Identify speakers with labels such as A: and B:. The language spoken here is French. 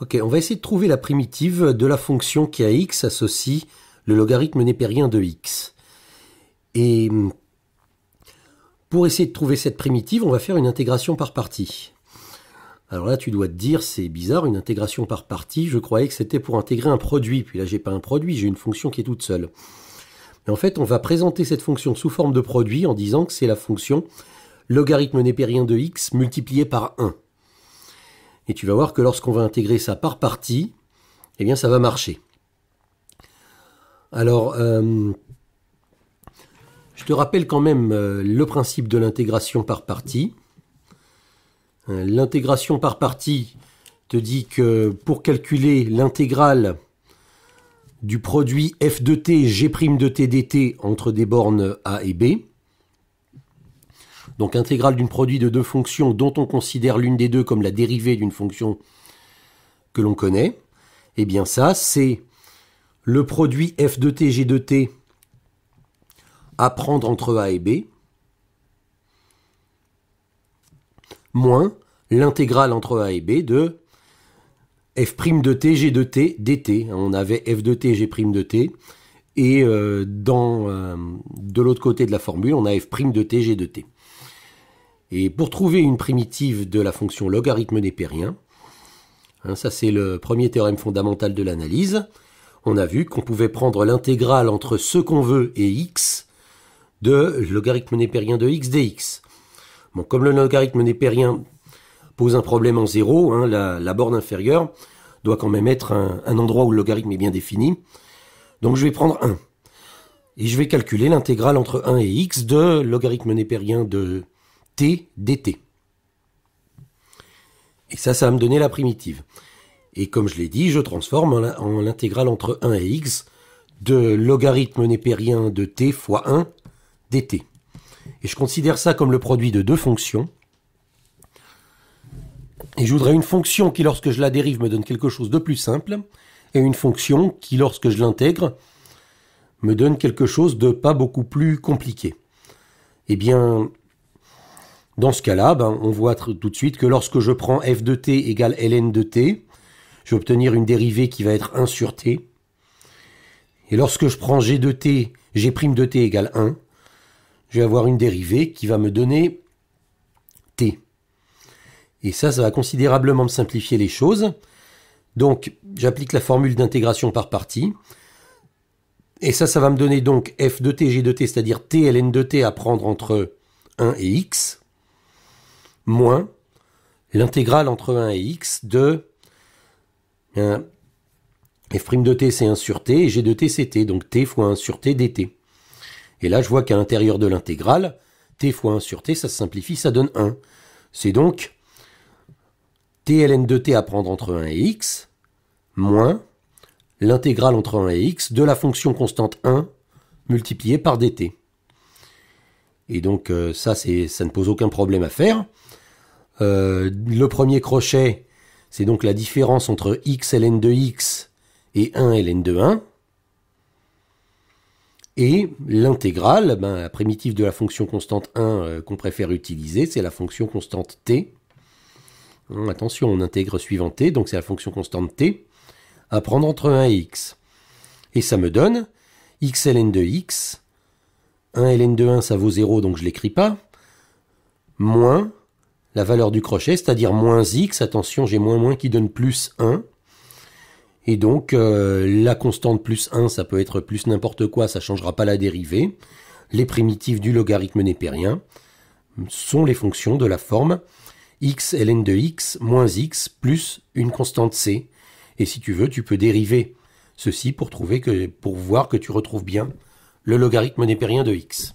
A: Ok, on va essayer de trouver la primitive de la fonction qui à x associe le logarithme népérien de x. Et pour essayer de trouver cette primitive, on va faire une intégration par partie. Alors là, tu dois te dire, c'est bizarre, une intégration par partie, je croyais que c'était pour intégrer un produit, puis là j'ai pas un produit, j'ai une fonction qui est toute seule. Mais en fait, on va présenter cette fonction sous forme de produit en disant que c'est la fonction logarithme népérien de x multiplié par 1. Et tu vas voir que lorsqu'on va intégrer ça par partie, eh bien ça va marcher. Alors, euh, je te rappelle quand même euh, le principe de l'intégration par partie. Euh, l'intégration par partie te dit que pour calculer l'intégrale du produit f de t g' de t dt entre des bornes a et b, donc intégrale d'une produit de deux fonctions dont on considère l'une des deux comme la dérivée d'une fonction que l'on connaît, et eh bien ça, c'est le produit f de t, g de t à prendre entre a et b, moins l'intégrale entre a et b de f' de t, g de t, dt. On avait f de t, g' de t, et euh, dans, euh, de l'autre côté de la formule, on a f' prime de t, g de t. Et pour trouver une primitive de la fonction logarithme népérien, hein, ça c'est le premier théorème fondamental de l'analyse, on a vu qu'on pouvait prendre l'intégrale entre ce qu'on veut et x de logarithme népérien de x dx. Bon, comme le logarithme népérien pose un problème en zéro, hein, la, borne inférieure doit quand même être un, un, endroit où le logarithme est bien défini. Donc je vais prendre 1. Et je vais calculer l'intégrale entre 1 et x de logarithme népérien de T dt. Et ça, ça va me donner la primitive. Et comme je l'ai dit, je transforme en, l'intégrale entre 1 et x de logarithme népérien de t fois 1 dt. Et je considère ça comme le produit de deux fonctions. Et je voudrais une fonction qui, lorsque je la dérive, me donne quelque chose de plus simple, et une fonction qui, lorsque je l'intègre, me donne quelque chose de pas beaucoup plus compliqué. Eh bien, dans ce cas-là, ben, on voit tout de suite que lorsque je prends f de t égale ln de t, je vais obtenir une dérivée qui va être 1 sur t. Et lorsque je prends g de t, g' de t égale 1, je vais avoir une dérivée qui va me donner t. Et ça, ça va considérablement me simplifier les choses. Donc, j'applique la formule d'intégration par partie. Et ça, ça va me donner donc f de t, g de t, c'est-à-dire t ln de t à prendre entre 1 et x moins l'intégrale entre 1 et x de hein, f' de t c'est 1 sur t et g de t c'est t, donc t fois 1 sur t dt. Et là je vois qu'à l'intérieur de l'intégrale, t fois 1 sur t, ça se simplifie, ça donne 1. C'est donc t ln de t à prendre entre 1 et x moins l'intégrale entre 1 et x de la fonction constante 1 multipliée par dt. Et donc euh, ça, ça ne pose aucun problème à faire. Euh, le premier crochet, c'est donc la différence entre x ln de x et 1 ln de 1. Et l'intégrale, ben, la primitive de la fonction constante 1 euh, qu'on préfère utiliser, c'est la fonction constante t. Hein, attention, on intègre suivant t, donc c'est la fonction constante t, à prendre entre 1 et x. Et ça me donne x ln de x, 1 ln de 1 ça vaut 0 donc je ne l'écris pas, moins la valeur du crochet, c'est-à-dire moins x, attention j'ai moins moins qui donne plus 1, et donc euh, la constante plus 1 ça peut être plus n'importe quoi, ça ne changera pas la dérivée, les primitives du logarithme népérien sont les fonctions de la forme x ln de x moins x plus une constante c, et si tu veux tu peux dériver ceci pour, trouver que, pour voir que tu retrouves bien le logarithme népérien de x.